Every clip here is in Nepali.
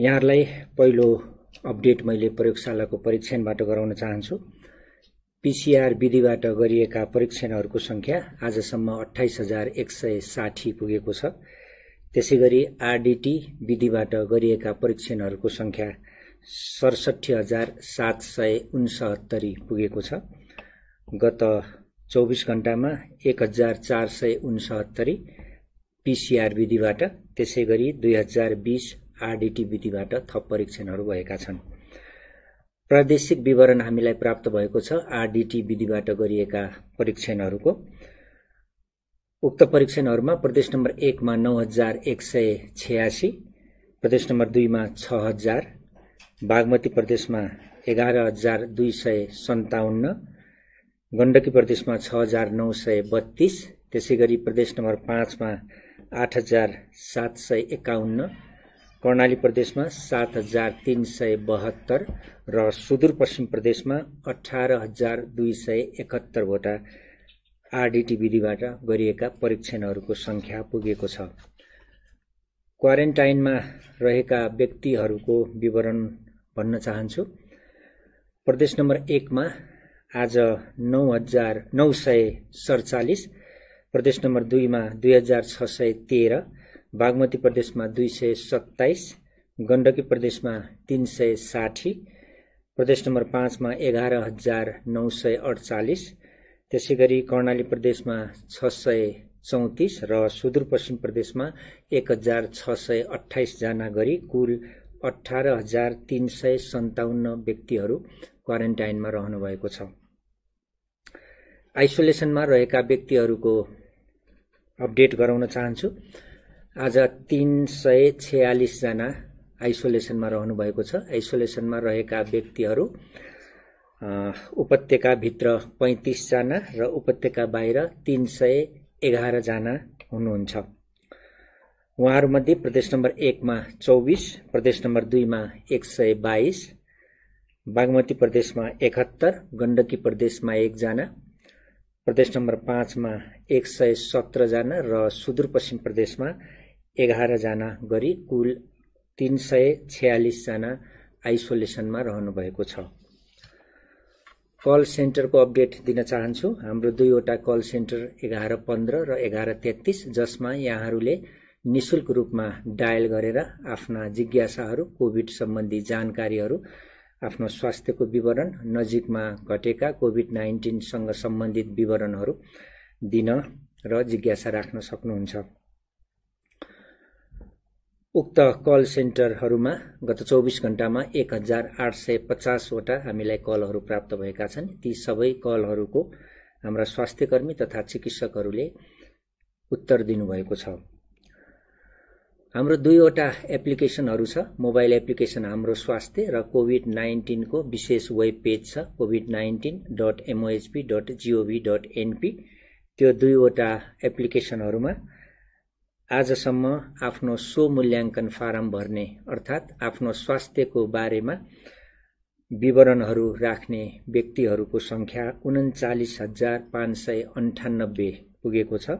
यहाँहरूलाई पहिलो अपडेट मैले प्रयोगशालाको परीक्षणबाट गराउन चाहन्छु पिसिआर विधिबाट गरिएका परीक्षणहरूको सङ्ख्या आजसम्म अठाइस हजार एक सय साठी पुगेको छ त्यसै गरी आरडिटी विधिबाट गरिएका परीक्षणहरूको सङ्ख्या सडसठी हजार सात सय उन्सहत्तरी पुगेको छ गत चौबिस घन्टामा एक हजार चार सय उन्सहत्तरी पिसिआर विधिबाट त्यसै गरी दुई हजार बिस आरडिटी विधिबाट थप परीक्षणहरू भएका छन् प्रादेशिक विवरण हामीलाई प्राप्त भएको छ आरडिटी विधिबाट गरिएका परीक्षणहरूको उक्त परीक्षणहरूमा प्रदेश नम्बर एकमा नौ हजार एक सय छयासी प्रदेश नम्बर दुईमा छ हजार बागमती प्रदेशमा एघार हजार दुई सय सन्ताउन्न गण्डकी प्रदेशमा छ हजार नौ सय बत्तीस त्यसै गरी प्रदेश नम्बर पाँचमा आठ हजार सात सय एकाउन्न कर्णाली प्रदेशमा सात हजार तिन सय बहत्तर र सुदूरपश्चिम प्रदेशमा अठार हजार दुई सय एकहत्तरवटा आरडिटी विधिबाट गरिएका परीक्षणहरूको संख्या पुगेको छ क्वारेन्टाइनमा रहेका व्यक्तिहरूको विवरण भन्न चाहन्छु प्रदेश नम्बर एकमा आज नौ हजार नौ सय सडचालिस प्रदेश नम्बर दुईमा दुई हजार छ सय तेह्र बागमती प्रदेशमा दुई सय सत्ताइस गण्डकी प्रदेशमा तिन सय साठी प्रदेश नम्बर पाँचमा एघार हजार नौ सय अडचालिस त्यसै गरी कर्णाली प्रदेशमा छ सय चौतिस र सुदूरपश्चिम प्रदेशमा एक हजार छ सय अठाइसजना गरी कुल अठार हजार तिन सय सन्ताउन्न व्यक्तिहरू क्वारेन्टाइनमा रहनुभएको छ आइसोलेसनमा रहेका व्यक्तिहरूको अपडेट गराउन चाहन्छु आज तिन सय छयालिसजना आइसोलेसनमा रहनुभएको छ आइसोलेसनमा रहेका व्यक्तिहरू उपत्यकाभित्र पैँतिसजना र उपत्यका बाहिर तिन सय एघारजना हुनुहुन्छ उहाँहरूमध्ये प्रदेश नम्बर एकमा चौबिस प्रदेश नम्बर दुईमा एक सय बाइस बागमती प्रदेशमा एकहत्तर गण्डकी प्रदेशमा एकजना प्रदेश नम्बर पाँचमा एक सय सत्रजना र सुदूरपश्चिम प्रदेशमा एघारजना गरी कुल तिन सय छ्यालिसजना आइसोलेसनमा रहनुभएको छ कल सेन्टरको अपडेट दिन चाहन्छु हाम्रो दुईवटा कल सेन्टर एघार पन्ध्र र एघार तेत्तिस जसमा यहाँहरूले निशुल्क रूपमा डायल गरेर आफ्ना जिज्ञासाहरू कोभिड सम्बन्धी जानकारीहरू आफ्नो स्वास्थ्यको विवरण नजिकमा घटेका कोभिड नाइन्टिनसँग सम्बन्धित विवरणहरू दिन र जिज्ञासा राख्न सक्नुहुन्छ उक्त कल सेन्टरहरूमा गत चौबिस घण्टामा एक हजार आठ सय पचासवटा हामीलाई कलहरू प्राप्त भएका छन् ती सबै कलहरूको हाम्रा स्वास्थ्यकर्मी तथा चिकित्सकहरूले उत्तर दिनुभएको छ हाम्रो दुईवटा एप्लिकेसनहरू छ मोबाइल एप्लिकेसन हाम्रो स्वास्थ्य र कोभिड नाइन्टिनको विशेष वेब पेज छ covid nineteen dot MOHP dot gov dot NP त्यो दुईवटा एप्लिकेसनहरूमा आजसम्म आफ्नो स्वमूल्याङ्कन फारम भर्ने अर्थात् आफ्नो स्वास्थ्यको बारेमा विवरणहरू राख्ने व्यक्तिहरूको सङ्ख्या उन्चालिस हजार पाँच सय अन्ठानब्बे पुगेको छ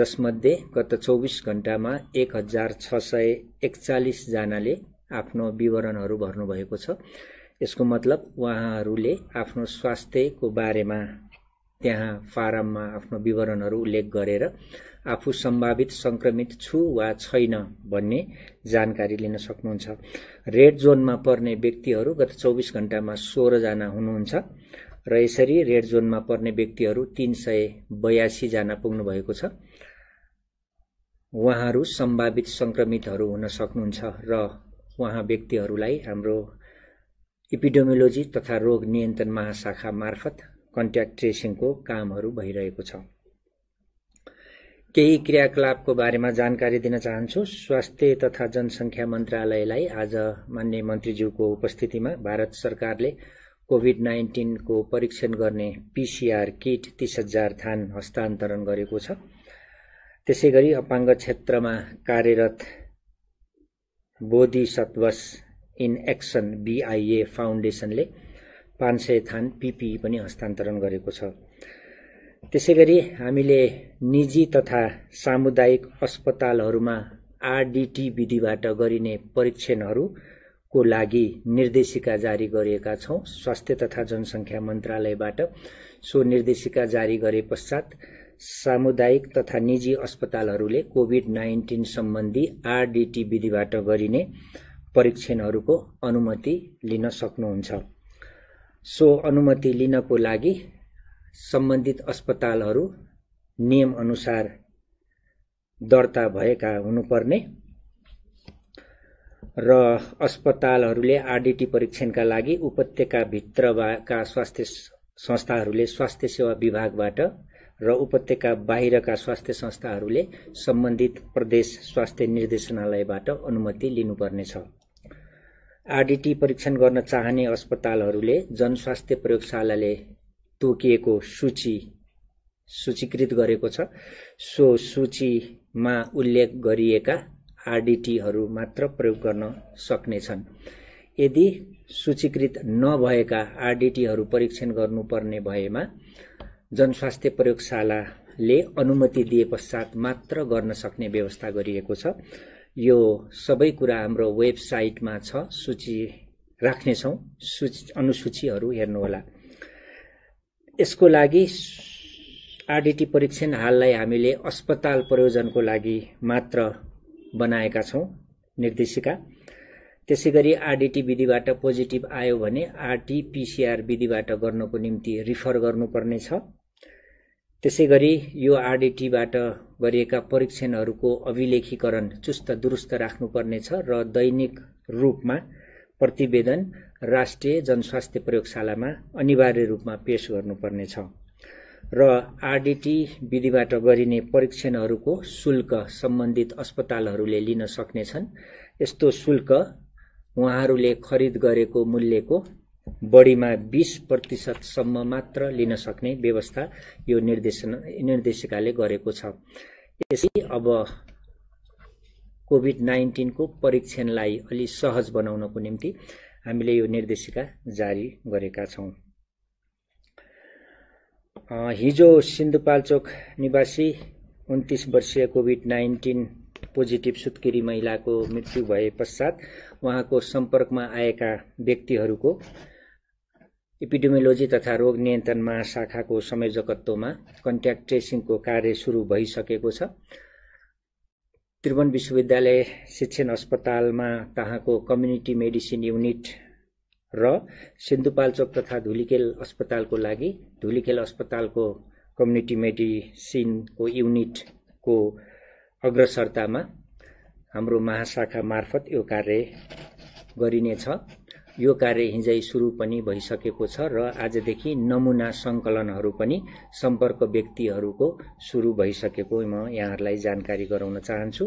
जसमध्ये गत चौबिस घन्टामा एक हजार छ सय एकचालिसजनाले आफ्नो विवरणहरू भर्नुभएको छ यसको मतलब उहाँहरूले आफ्नो स्वास्थ्यको बारेमा त्यहाँ फारममा आफ्नो विवरणहरू उल्लेख गरेर आफू सम्भावित संक्रमित छु वा छैन भन्ने जानकारी लिन सक्नुहुन्छ रेड जोनमा पर्ने व्यक्तिहरू गत चौबिस घण्टामा सोह्रजना हुनुहुन्छ र यसरी रेड जोनमा पर्ने व्यक्तिहरू तिन सय बयासीजना पुग्नु भएको छ उहाँहरू सम्भावित सङ्क्रमितहरू हुन सक्नुहुन्छ र उहाँ व्यक्तिहरूलाई हाम्रो इपिडेमियोलोजी तथा रोग नियन्त्रण महाशाखा मार्फत कन्ट्याक्ट ट्रेसिङको कामहरू भइरहेको छ केही क्रियाकलापको बारेमा जानकारी दिन चाहन्छु स्वास्थ्य तथा जनसङ्ख्या मन्त्रालयलाई आज मान्य मन्त्रीज्यूको उपस्थितिमा भारत सरकारले कोभिड नाइन्टिनको परीक्षण गर्ने पीसीआर किट तिस हजार थान हस्तान्तरण गरेको छ त्यसै गरी अपाङ्ग क्षेत्रमा कार्यरत Bodhisattvas in action BIA फाउन्डेसनले पाँच सय थान पिपिई पनि हस्तान्तरण गरेको छ त्यसै गरी हामीले निजी तथा सामुदायिक अस्पतालहरूमा आरडिटी विधिबाट गरिने परीक्षणहरूको लागि निर्देशिका जारी गरिएका छौं स्वास्थ्य तथा जनसङ्ख्या मन्त्रालयबाट सो निर्देशिका जारी गरे पश्चात सामुदायिक तथा निजी अस्पतालहरूले कोभिड नाइन्टिन सम्बन्धी आरडिटी विधिबाट गरिने परीक्षणहरूको अनुमति लिन सक्नुहुन्छ सो अनुमति लिनको लागि सम्बन्धित अस्पतालहरू नियम अनुसार दर्ता भएका हुनुपर्ने र अस्पतालहरूले आरडिटी परीक्षणका लागि उपत्यकाभित्रका स्वास्थ्य संस्थाहरूले स्वास्थ्य सेवा विभागबाट र उपत्यका बाहिरका स्वास्थ्य संस्थाहरूले सम्बन्धित प्रदेश स्वास्थ्य निर्देशनालयबाट अनुमति लिनुपर्नेछ आरडिटी परीक्षण गर्न चाहने अस्पतालहरूले जनस्वास्थ्य प्रयोगशालाले तोकिएको सूची सूचीकृत गरेको छ सो सूचीमा उल्लेख गरिएका आरडिटीहरू मात्र प्रयोग गर्न सक्नेछन् यदि सूचीकृत नभएका आरडिटीहरू परीक्षण गर्नुपर्ने भएमा जनस्वास्थ्य प्रयोगशालाले अनुमति दिए पश्चात मात्र गर्न सक्ने व्यवस्था गरिएको छ यो सबै कुरा हाम्रो वेबसाइटमा छ सूची राख्नेछौँ सूची अनुसूचीहरू हेर्नुहोला यसको लागि आरडिटी परीक्षण हाललाई हामीले अस्पताल प्रयोजनको लागि मात्र बनाएका छौँ निर्देशिका त्यसै गरी आरडिटी विधिबाट पोजिटिभ आयो भने आरटी आरटिपिसिआर विधिबाट गर्नको निम्ति रिफर गर्नुपर्नेछ त्यसै गरी यो आरडिटीबाट गरिएका परीक्षणहरूको अभिलेखीकरण चुस्त दुरुस्त राख्नुपर्नेछ र दैनिक रूपमा प्रतिवेदन राष्ट्रिय जनस्वास्थ्य प्रयोगशालामा अनिवार्य रूपमा पेश गर्नुपर्नेछ र आरडिटी विधिबाट गरिने परीक्षणहरूको शुल्क सम्बन्धित अस्पतालहरूले लिन सक्नेछन् यस्तो शुल्क उहाँहरूले खरिद गरेको मूल्यको बढीमा बिस प्रतिशतसम्म मात्र लिन सक्ने व्यवस्था यो निर्देशन निर्देशिकाले गरेको छ यसै अब कोभिड नाइन्टिनको परीक्षणलाई अलि सहज बनाउनको निम्ति हामीले यो निर्देशिका जारी गरेका छौँ हिजो सिन्धुपाल्चोक निवासी उन्तिस वर्षीय कोभिड नाइन्टिन पोजिटिभ सुत्केरी महिलाको मृत्यु भए पश्चात उहाँको सम्पर्कमा आएका व्यक्तिहरूको इपिडेमियोलोजी तथा रोग नियन्त्रण महाशाखाको संयोजकत्वमा कन्ट्याक्ट ट्रेसिङको कार्य सुरु भइसकेको छ त्रिभुवन विश्वविद्यालय शिक्षण अस्पतालमा तहाँको कम्युनिटी मेडिसिन युनिट र सिन्धुपाल्चोक तथा धुलिखेल अस्पतालको लागि धुलिखेल अस्पतालको कम्युनिटी मेडिसिनको युनिटको अग्रसरतामा हाम्रो महाशाखा मार्फत यो कार्य गरिनेछ यो कार्य हिजै सुरु पनि भइसकेको छ र आजदेखि नमुना सङ्कलनहरू पनि सम्पर्क व्यक्तिहरूको सुरु भइसकेको म यहाँहरूलाई जानकारी गराउन चाहन्छु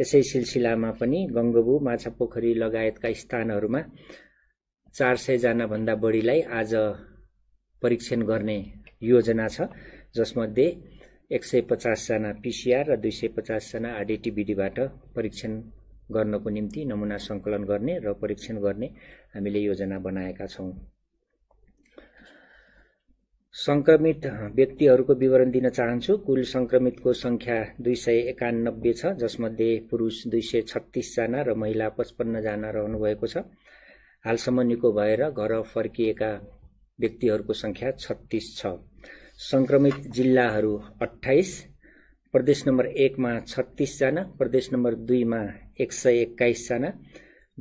यसै सिलसिलामा पनि गङ्गबु माछा पोखरी लगायतका स्थानहरूमा चार भन्दा बढीलाई आज परीक्षण गर्ने योजना छ जसमध्ये एक सय पचासजना पिसिआर र दुई सय पचासजना आरडिटिबिडीबाट परीक्षण गर्नको निम्ति नमुना सङ्कलन गर्ने र परीक्षण गर्ने हामीले योजना बनाएका छौँ सङ्क्रमित व्यक्तिहरूको विवरण दिन चाहन्छु कुल सङ्क्रमितको सङ्ख्या दुई सय एकानब्बे छ जसमध्ये पुरुष दुई सय छत्तिसजना र महिला पचपन्नजना रहनुभएको छ हालसम्म निको भएर घर फर्किएका व्यक्तिहरूको सङ्ख्या छत्तिस छ सङ्क्रमित जिल्लाहरू अठाइस प्रदेश नम्बर एकमा छत्तिसजना प्रदेश नम्बर दुईमा एक सय एक्काइसजना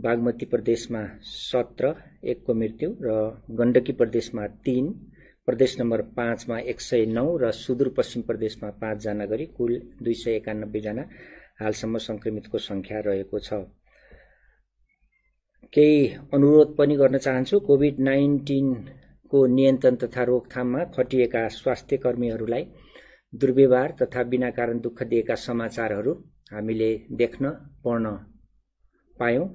बागमती प्रदेशमा सत्र एकको मृत्यु र गण्डकी प्रदेशमा तीन प्रदेश नम्बर पाँचमा एक सय नौ र सुदूरपश्चिम प्रदेशमा पाँचजना गरी कुल दुई सय एकानब्बेजना हालसम्म संक्रमितको संख्या रहेको छ केही अनुरोध पनि गर्न चाहन्छु कोभिड नाइन्टिनको नियन्त्रण तथा रोकथाममा खटिएका स्वास्थ्य कर्मीहरूलाई दुर्व्यवहार तथा बिना कारण दुःख दिएका समाचारहरू हामीले देख्न पढ्न पायौँ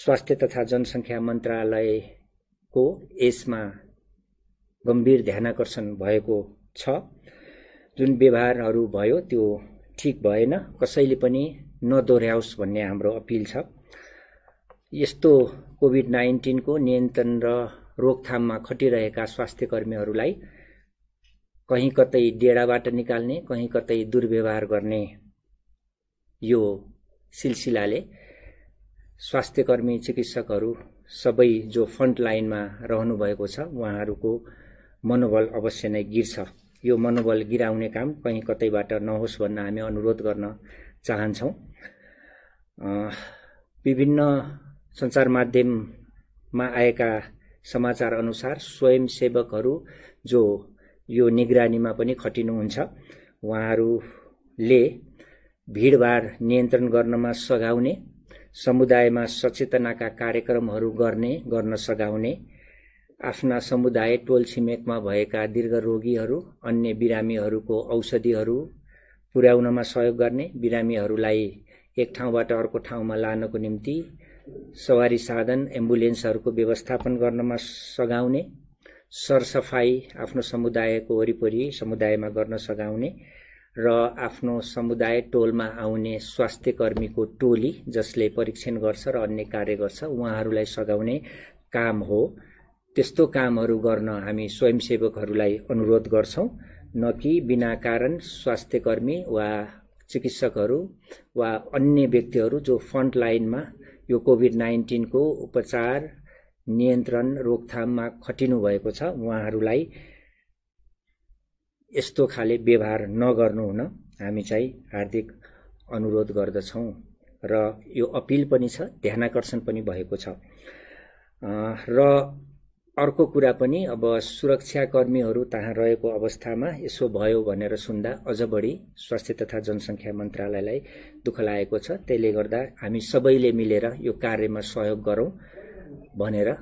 स्वास्थ्य तथा जनसङ्ख्या मन्त्रालयको यसमा गम्भीर ध्यानकर्षण भएको छ जुन व्यवहारहरू भयो त्यो ठिक भएन कसैले पनि नदोहोऱ्याओस् भन्ने हाम्रो अपिल छ यस्तो कोभिड नाइन्टिनको नियन्त्रण र रोकथाममा खटिरहेका स्वास्थ्य कर्मीहरूलाई कहीँ कतै डेडाबाट निकाल्ने कहीँ कतै दुर्व्यवहार गर्ने यो सिलसिलाले स्वास्थ्यकर्मी चिकित्सकहरू सबै जो फ्रन्ट लाइनमा रहनुभएको छ उहाँहरूको मनोबल अवश्य नै गिर्छ यो मनोबल गिराउने काम कहीँ कतैबाट नहोस् भन्न हामी अनुरोध गर्न चाहन्छौँ विभिन्न सञ्चार माध्यममा आएका समाचार अनुसार स्वयंसेवकहरू जो यो निगरानीमा पनि खटिनुहुन्छ उहाँहरूले भिडभाड नियन्त्रण गर्नमा सघाउने समुदायमा सचेतनाका कार्यक्रमहरू गर्ने गर्न सघाउने आफ्ना समुदाय टोल छिमेकमा भएका दीर्घ रोगीहरू अन्य बिरामीहरूको औषधिहरू पुर्याउनमा सहयोग गर्ने बिरामीहरूलाई एक ठाउँबाट अर्को ठाउँमा लानको निम्ति सवारी साधन एम्बुलेन्सहरूको व्यवस्थापन गर्नमा सघाउने सरसफाई आफ्नो समुदायको वरिपरि समुदायमा गर्न सघाउने र आफ्नो समुदाय टोलमा आउने स्वास्थ्य कर्मीको टोली जसले परीक्षण गर्छ र अन्य कार्य गर्छ उहाँहरूलाई सघाउने काम हो त्यस्तो कामहरू गर्न हामी स्वयंसेवकहरूलाई अनुरोध गर्छौँ न कि बिना कारण स्वास्थ्य कर्मी वा चिकित्सकहरू वा अन्य व्यक्तिहरू जो फ्रन्ट लाइनमा यो कोभिड नाइन्टिनको उपचार नियन्त्रण रोकथाममा खटिनु भएको छ उहाँहरूलाई यस्तो खाले व्यवहार नगर्नुहुन हामी चाहिँ हार्दिक अनुरोध गर्दछौँ र यो अपिल पनि छ ध्यान आकर्षण पनि भएको छ र अर्को कुरा पनि अब सुरक्षाकर्मीहरू त्यहाँ रहेको अवस्थामा यसो भयो भनेर सुन्दा अझ बढी स्वास्थ्य तथा जनसङ्ख्या मन्त्रालयलाई दुःख लागेको छ त्यसले गर्दा हामी सबैले मिलेर यो कार्यमा सहयोग गरौँ भनेर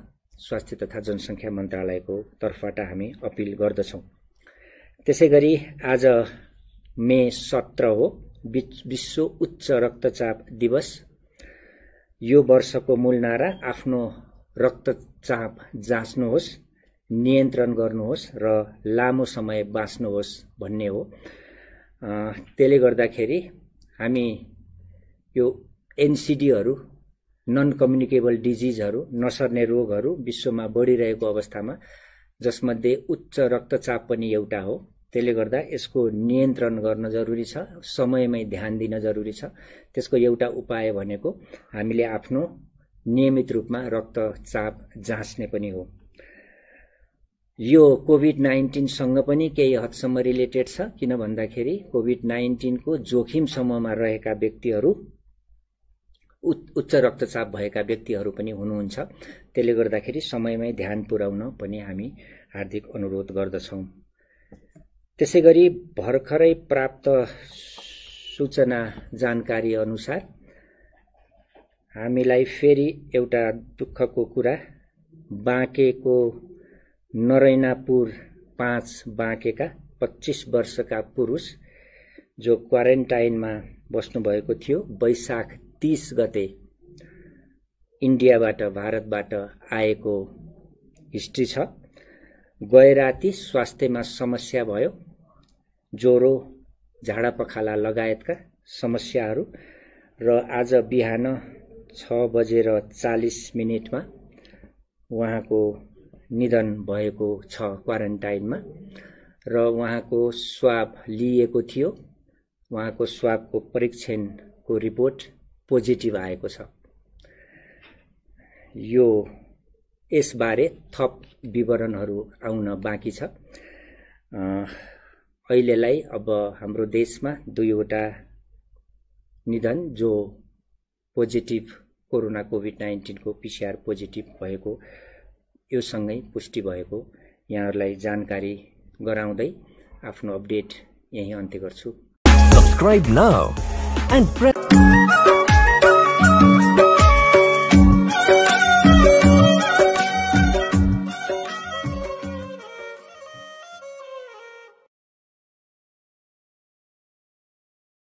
स्वास्थ्य तथा जनसङ्ख्या मन्त्रालयको तर्फबाट हामी अपिल गर्दछौँ त्यसै गरी आज मे सत्र हो विश्व उच्च रक्तचाप दिवस यो वर्षको मूल नारा आफ्नो रक्तचाप जाँच्नुहोस् नियन्त्रण गर्नुहोस् र लामो समय बाँच्नुहोस् भन्ने हो त्यसले गर्दाखेरि हामी यो एनसिडीहरू नन कम्युनिकेबल डिजिजहरू नसर्ने रोगहरू विश्वमा बढिरहेको अवस्थामा जसमध्ये उच्च रक्तचाप पनि एउटा हो त्यसले गर्दा यसको नियन्त्रण गर्न जरुरी छ समयमै ध्यान दिन जरुरी छ त्यसको एउटा उपाय भनेको हामीले आफ्नो नियमित रूपमा रक्तचाप जाँच्ने पनि हो यो कोभिड नाइन्टिनसँग पनि केही हदसम्म रिलेटेड छ किन भन्दाखेरि कोभिड नाइन्टिनको जोखिम समूहमा रहेका व्यक्तिहरू उच्च रक्तचाप भएका व्यक्तिहरू पनि हुनुहुन्छ त्यसले गर्दाखेरि समयमै ध्यान पुर्याउन पनि हामी हार्दिक अनुरोध गर्दछौँ त्यसै गरी भर्खरै प्राप्त सूचना जानकारी अनुसार हामीलाई फेरि एउटा दुःखको कुरा बाँकेको नरैनापुर पाँच बाँकेका पच्चिस वर्षका पुरुष जो क्वारेन्टाइनमा बस्नुभएको थियो वैशाख तिस गते इन्डियाबाट भारतबाट आएको हिस्ट्री छ राति स्वास्थ्यमा समस्या भयो ज्वरो झाडा पखाला लगायतका समस्याहरू र आज बिहान छ बजेर चालिस मिनटमा उहाँको निधन भएको छ क्वारेन्टाइनमा र उहाँको स्वाब लिएको थियो उहाँको स्वाबको परीक्षणको रिपोर्ट पोजिटिभ आएको छ यो यसबारे थप विवरणहरू आउन बाँकी छ अहिलेलाई अब हाम्रो देशमा दुईवटा निधन जो पोजिटिभ कोरोना कोभिड नाइन्टिनको पिसिआर पोजिटिभ भएको यो सँगै पुष्टि भएको यहाँहरूलाई जानकारी गराउँदै आफ्नो अपडेट यहीँ अन्त्य गर्छु सब्सक्राइब नाउ एन्ड Música